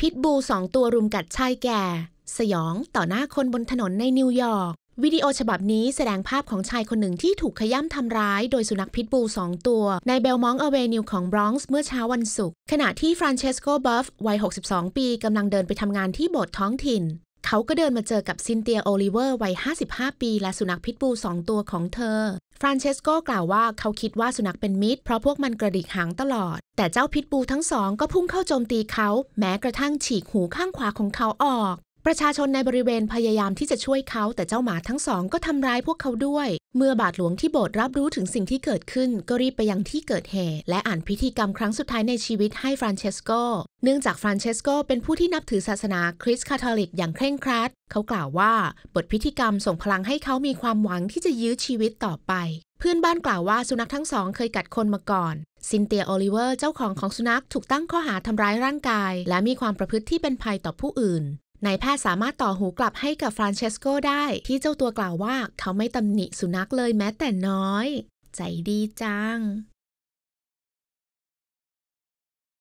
พิษบูสองตัวรุมกัดชายแก่ สยองต่อหน้าคนบนถนนในนิวยอร์ก วิดีโอฉบับนี้แสดงภาพของชายคนหนึ่งที่ถูกขย้ำทำร้ายโดยสุนัขพิษบูลสองตัว ในเบลมองอเวนิวของบรอนซ์เมื่อเช้าวันศุกร์ขณะที่ฟรานเชสโกบัฟวัย 62 ปีกำลังเดินไปทำงานที่โบสถ์ท้องถิ่นเขาก็เดินมาเจอกับซินเตียโอลิเวอร์วัย55 ปี และสุนัขพิทบูสองตัวของเธอ ฟรานเชสโกกล่าวว่าเขาคิดว่าสุนัขเป็นมิตร เพราะพวกมันกระดิกหางตลอด แต่เจ้าพิทบูทั้งสองก็พุ่งเข้าโจมตีเขา แม้กระทั่งฉีกหูข้างขวาของเขาออกประชาชนในบริเวณพยายามที่จะช่วยเขาแต่เจ้าหมาทั้งสองก็ทำร้ายพวกเขาด้วย เมื่อบาทหลวงที่โบสถ์รับรู้ถึงสิ่งที่เกิดขึ้น ก็รีบไปยังที่เกิดเหตุและอ่านพิธีกรรมครั้งสุดท้ายในชีวิตให้ฟรานเชสโก เนื่องจากฟรานเชสโกเป็นผู้ที่นับถือศาสนาคริสต์คาทอลิกอย่างเคร่งครัด เขากล่าวว่าบทพิธีกรรมส่งพลังให้เขามีความหวังที่จะยื้อชีวิตต่อไป เพื่อนบ้านกล่าวว่าสุนัขทั้งสองเคยกัดคนมาก่อน ซินเตียโอลิเวอร์ เจ้าของของสุนัขถูกตั้งข้อหาทำร้ายร่างกาย และมีความประพฤติที่เป็นภัยต่อผู้อื่นนายแพทย์สามารถต่อหูกลับให้กับฟรานเชสโกได้ ที่เจ้าตัวกล่าวว่าเขาไม่ตำหนิสุนัขเลยแม้แต่น้อย ใจดีจัง